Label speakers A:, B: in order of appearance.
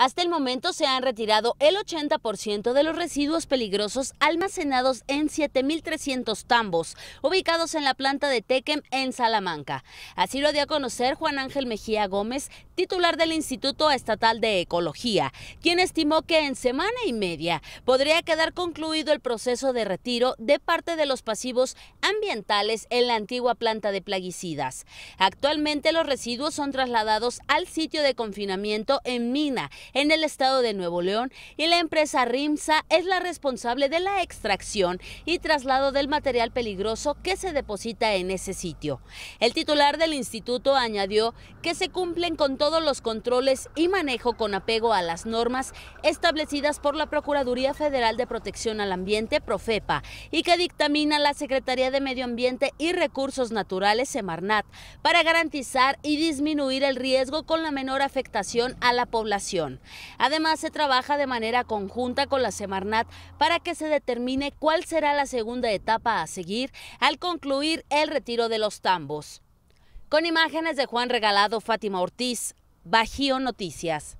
A: Hasta el momento se han retirado el 80% de los residuos peligrosos almacenados en 7.300 tambos, ubicados en la planta de Tequem en Salamanca. Así lo dio a conocer Juan Ángel Mejía Gómez, titular del Instituto Estatal de Ecología, quien estimó que en semana y media podría quedar concluido el proceso de retiro de parte de los pasivos ambientales en la antigua planta de plaguicidas. Actualmente los residuos son trasladados al sitio de confinamiento en Mina, en el estado de Nuevo León y la empresa RIMSA es la responsable de la extracción y traslado del material peligroso que se deposita en ese sitio. El titular del instituto añadió que se cumplen con todos los controles y manejo con apego a las normas establecidas por la Procuraduría Federal de Protección al Ambiente, Profepa, y que dictamina la Secretaría de Medio Ambiente y Recursos Naturales, Semarnat, para garantizar y disminuir el riesgo con la menor afectación a la población. Además, se trabaja de manera conjunta con la Semarnat para que se determine cuál será la segunda etapa a seguir al concluir el retiro de los tambos. Con imágenes de Juan Regalado, Fátima Ortiz, Bajío Noticias.